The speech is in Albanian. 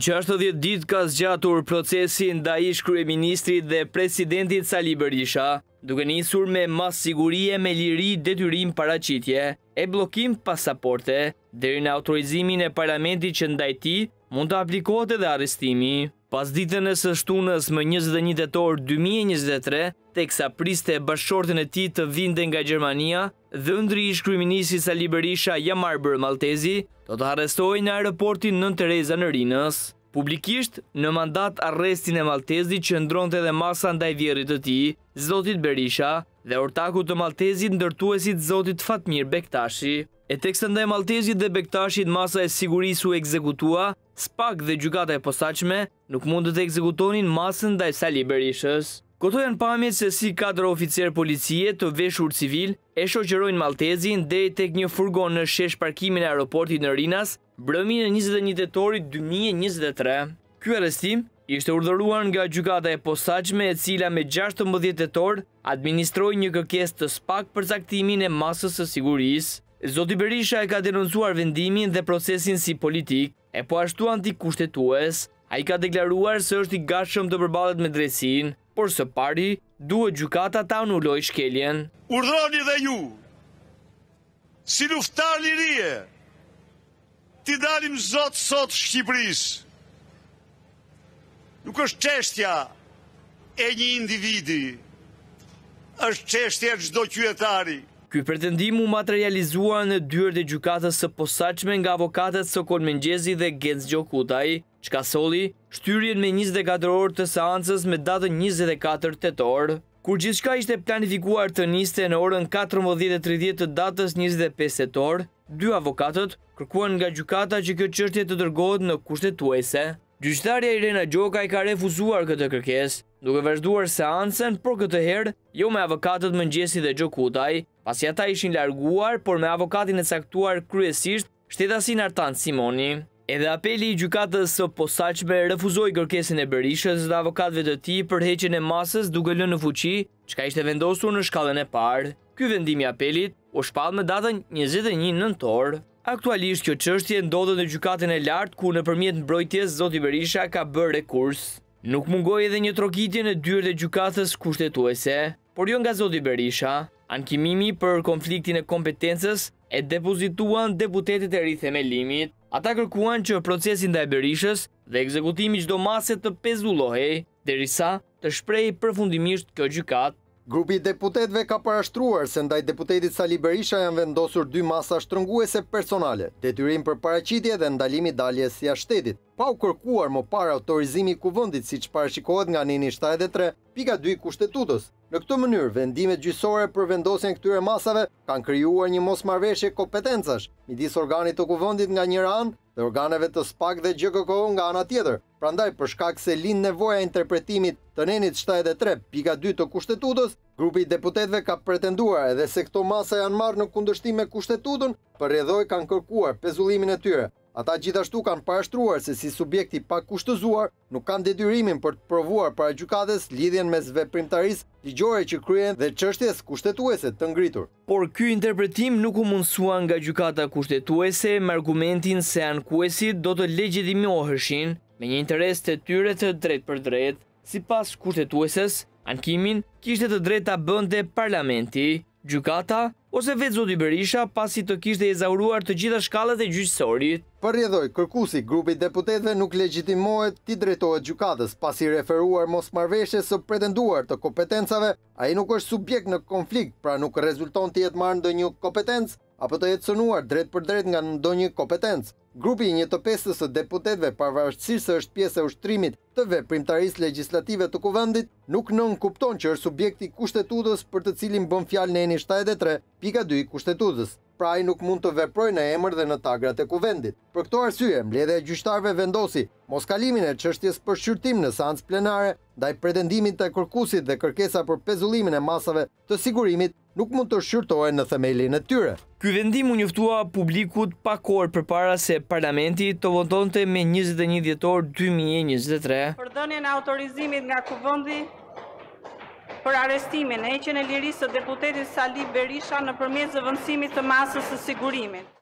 60 dit ka zgjatur procesin da ish kryeministri dhe presidentit Sali Berisha, duke njësur me mas sigurie me liri detyrim paracitje e blokim pasaporte dhe në autorizimin e parlamentit që ndajti mund të aplikohet edhe arestimi. Pas ditën e sështunës më 21 detor 2023, teksa priste bashkortën e ti të vinde nga Gjermania, dhe ndri ish kryeministri Sali Berisha Jamar Maltezi, do të arestoj në aeroportin në Tereza në Rinës. Publikisht, në mandat arrestin e Maltezi që ndronët edhe masa ndaj vjerit të ti, Zotit Berisha dhe ortaku të Maltezi në Zotit Fatmir Bektashi. E tekst të ndaj Maltezi dhe Bektashi masa e sigurisu e ekzekutua, spak dhe gjukata e posaqme nuk mund të të ekzekutonin masën ndaj sali Berishës. Këto janë pamit se si kadro oficier policie të veshur civil e shoqerojnë Maltezi në dhe tek një furgon në shesh parkimin e aeroportit në Rinas brëmin e 21 detori 2023. Ky arrestim ishte urdhëruar nga gjykata e posaqme e cila me 16 detor administroj një këkes të spak për zaktimin e masës së siguris. Zoti Berisha e ka denoncuar vendimin dhe procesin si politik, e po ashtu antikushtetues, a i ka deklaruar së është i gashëm të përbalet me dresin, por së pari, duhet gjukata ta në uloj shkeljen. Urdhëroni dhe ju, si luftar lirie, t'i dalim zotë sot Shqipëris. Nuk është qeshtja e një individi, është qeshtja gjdo kjuetari. Ky pretendim u materializua në dyrë dhe gjukatës së posaqme nga avokatët Sokon Mengjezi dhe Gens Gjokutaj, që ka soli shtyrien me 24 orë të seancës me datën 24 torë kur gjithka ishte planifikuar të niste në orën 14.30 të datës 25 setor, dy avokatët kërkuan nga gjukata që kjo qështje të dërgohet në kushtet tuese. Gjyqtarja Irena Gjoka i ka refuzuar këtë kërkes, duke vazhduar seansen, por këtë herë jo me avokatët mëngjesi dhe Gjokutaj, pasi ata ishin larguar, por me avokatin e caktuar kryesisht shtetasin Artan Simoni. Edhe apeli i gjukatës së posaqme refuzoi kërkesin e Berishës dhe avokatve të ti për heqin e masës duke lënë në fuqi që ka ishte vendosur në shkallën e parë. Ky vendimi apelit u shpad me datën 21 nëntorë. Aktualisht kjo qështje ndodhë në gjukatën e lartë ku në përmjet në brojtjes Zoti Berisha ka bërë e kurs. Nuk mungoj edhe një trokitje në dyre dhe gjukatës kushtetuese, por jo nga Zoti Berisha, ankimimi për konfliktin e kompetences e depozituan deputetit e rrithem e limit. Ata kërkuan që procesin dhe e berishës dhe ekzekutimi qdo maset të pezullohej, derisa të shprej përfundimisht kjo gjykat. Grupi deputetve ka parashtruar se ndaj deputetit Sali Berisha janë vendosur dy masa shtrënguese personale, detyrim për paracitje dhe ndalimi daljes si ashtetit pa u kërkuar më parë autorizimi i kuvendit siç parashikohet nga nini 73.2 kushtetutës. Në këtë mënyrë, vendimet gjyqësore për vendosjen këtyre masave kanë krijuar një mosmarrëveshje kompetencash midis organit të kuvendit nga njëra anë dhe organeve të SPAK dhe GKKO nga ana tjetër. Prandaj për shkak se lind nevoja e interpretimit të nenit 73.2 të kushtetutës, grupi i deputetëve ka pretenduar edhe se këto masa janë marrë në kundërshtim me kushtetutën, për rrëdhoi kanë kërkuar pezullimin e tyre. Ata gjithashtu kanë parashtruar se si subjekti pak kushtëzuar nuk kanë detyrimin për të provuar para gjukatës lidhjen me zveprimtaris ligjore që kryen dhe qështjes kushtetuese të ngritur. Por ky interpretim nuk u mundësua nga gjukata kushtetuese me argumentin se ankuesit do të hëshin me një interes të tyre të drejt për drejt. Si pas kushtetueses, ankimin kishtet të drejta bënde parlamenti, gjukata, ose vetë Zoti Berisha pasi të kishtë e të gjitha shkallet e gjyqësorit. Për rjedoj, kërkusi, grupi deputetve nuk legjitimohet ti drejtohet gjukatës pasi referuar mos marveshe së pretenduar të kompetencave, a i nuk është subjekt në konflikt, pra nuk rezulton të jetë marrë në do një kompetencë, apo të jetë sënuar drejt për drejt nga në do një kompetencë. Grupi i një të pesës të deputetve parvarësirës është pjesë e ushtrimit të veprimtaris legislative të kuvendit, nuk nën kupton që është subjekti kushtetudës për të cilin bën fjal në eni 73, pika 2 kushtetudës, pra i nuk mund të veproj në emër dhe në tagrat e kuvendit. Për këto arsye, mbledhe e gjyshtarve vendosi moskalimin e qështjes për shqyrtim në sans plenare, daj pretendimin të kërkusit dhe kërkesa për pezullimin e masave të sigurimit nuk mund të shqyrtojë në themelin e tyre. Ky vendim u njoftua publikut pa kohë përpara se parlamenti të votonte me 21 dhjetor 2023 për dhënien e autorizimit nga kuvendi për arestimin e heqjen e lirisë së deputetit Sali Berisha nëpërmjet zëvendësimit të masës së sigurimit.